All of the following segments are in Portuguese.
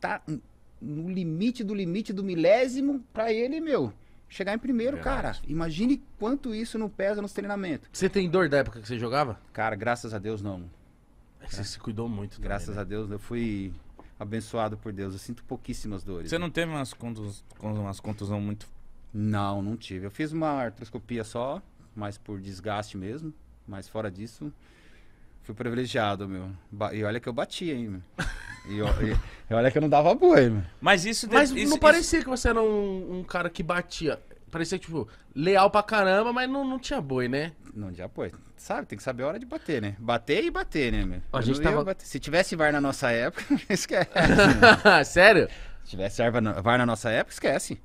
tá no limite do limite do milésimo para ele, meu. Chegar em primeiro, Verdade. cara. Imagine quanto isso não pesa nos treinamentos. Você tem dor da época que você jogava? Cara, graças a Deus não. É você é. se cuidou muito. Graças né? a Deus, eu fui abençoado por Deus. Eu sinto pouquíssimas dores. Você né? não teve umas, contus, umas contusão muito. Não, não tive. Eu fiz uma artroscopia só, mas por desgaste mesmo. Mas fora disso, fui privilegiado, meu. E olha que eu bati, hein, meu. E, e, e olha que eu não dava boi, mano. Mas isso... Mas isso, não isso, parecia isso... que você era um, um, cara que batia. Parecia, tipo, leal pra caramba, mas não, não tinha boi, né? Não tinha boi. Sabe, tem que saber a hora de bater, né? Bater e bater, né, meu? A gente tava... Se tivesse VAR na nossa época, esquece. Né? Sério? Se tivesse VAR na nossa época, esquece.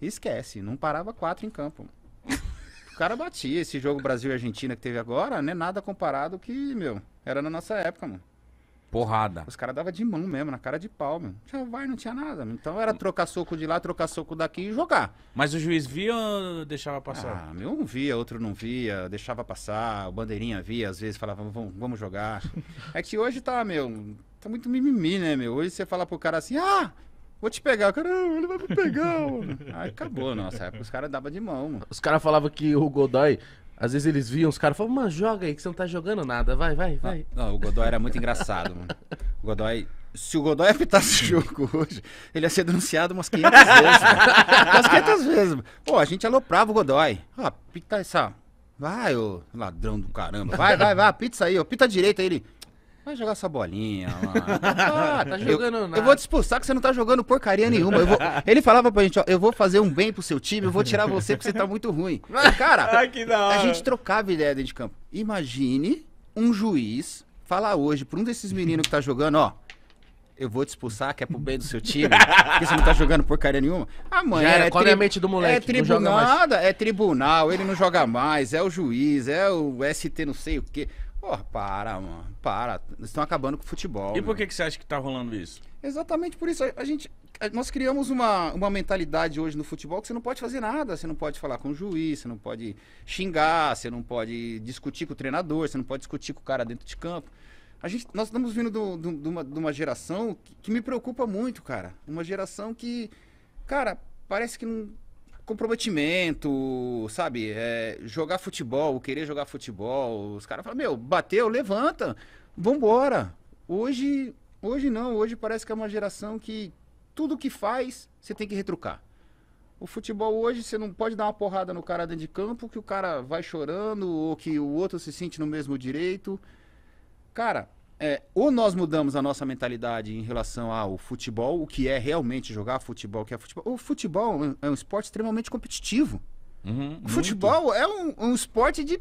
Esquece. Não parava quatro em campo, O cara batia. Esse jogo Brasil e Argentina que teve agora, né? nada comparado que, meu, era na nossa época, mano. Porrada. Os caras davam de mão mesmo, na cara de pau, meu. Já vai, não tinha nada. Então era trocar soco de lá, trocar soco daqui e jogar. Mas o juiz via ou deixava passar? Ah, meu um via, outro não via, deixava passar, o bandeirinha via, às vezes falava, vamos, vamos jogar. é que hoje tá, meu, tá muito mimimi, né, meu? Hoje você fala pro cara assim, ah, Vou te pegar, o cara, ele vai me pegar. Mano. Aí acabou, nossa época os caras davam de mão. Mano. Os caras falavam que o Godoy às vezes eles viam os caras e falavam, mano, joga aí que você não tá jogando nada. Vai, vai, vai. Não, não, o Godoy era muito engraçado, mano. O Godoy. Se o Godoy apitasse o jogo hoje, ele ia ser denunciado umas 500 vezes. umas 500 vezes. Mano. Pô, a gente aloprava o Godoy. Ó, apita essa. Vai, ô ladrão do caramba. Vai, vai, vai, apita isso aí, ó. Apita direito aí ele. Vai jogar essa bolinha, lá. ah, tá jogando eu, nada. Eu vou te expulsar que você não tá jogando porcaria nenhuma. Vou... Ele falava pra gente, ó, eu vou fazer um bem pro seu time, eu vou tirar você porque você tá muito ruim. Cara, a gente trocava ideia dentro de campo. Imagine um juiz falar hoje pra um desses meninos que tá jogando, ó, eu vou te expulsar, que é pro bem do seu time, porque você não tá jogando porcaria nenhuma. Amanhã Já era, é, qual é a mente do é moleque? É mais. é tribunal, ele não joga mais, é o juiz, é o ST não sei o quê. Porra, para, mano. Para. Eles estão acabando com o futebol. E por que, que você acha que tá rolando isso? Exatamente por isso. A gente. Nós criamos uma, uma mentalidade hoje no futebol que você não pode fazer nada. Você não pode falar com o juiz, você não pode xingar, você não pode discutir com o treinador, você não pode discutir com o cara dentro de campo. A gente, nós estamos vindo do, do, do uma, de uma geração que, que me preocupa muito, cara. Uma geração que, cara, parece que não comprometimento, sabe? É, jogar futebol, querer jogar futebol. Os caras falam, meu, bateu, levanta, vambora. Hoje, hoje não, hoje parece que é uma geração que tudo que faz, você tem que retrucar. O futebol hoje, você não pode dar uma porrada no cara dentro de campo, que o cara vai chorando, ou que o outro se sente no mesmo direito. Cara, é, ou nós mudamos a nossa mentalidade em relação ao futebol, o que é realmente jogar futebol, o que é futebol. O futebol é um esporte extremamente competitivo. Uhum, o futebol é um, um, esporte de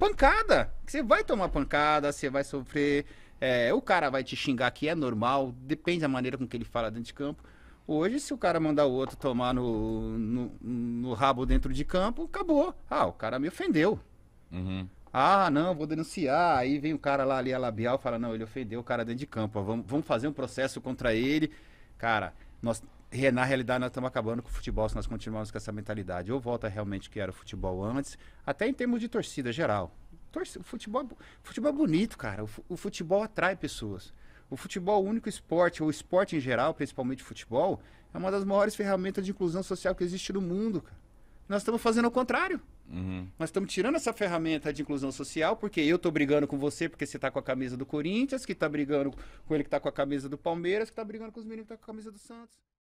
pancada. Você vai tomar pancada, você vai sofrer. É, o cara vai te xingar, que é normal, depende da maneira com que ele fala dentro de campo. Hoje, se o cara mandar o outro tomar no, no, no rabo dentro de campo, acabou. Ah, o cara me ofendeu. Uhum. Ah, não, vou denunciar. Aí vem o cara lá ali, a labial, fala, não, ele ofendeu o cara dentro de campo. vamos, vamos fazer um processo contra ele. Cara, nós, na realidade, nós estamos acabando com o futebol se nós continuarmos com essa mentalidade. Ou volta realmente que era o futebol antes, até em termos de torcida geral. o futebol, é futebol é bonito, cara. O, futebol atrai pessoas. O futebol, o único esporte, ou o esporte em geral, principalmente o futebol, é uma das maiores ferramentas de inclusão social que existe no mundo, cara. Nós estamos fazendo o contrário. Uhum. Nós estamos tirando essa ferramenta de inclusão social, porque eu estou brigando com você, porque você está com a camisa do Corinthians, que está brigando com ele que está com a camisa do Palmeiras, que está brigando com os meninos que estão tá com a camisa do Santos.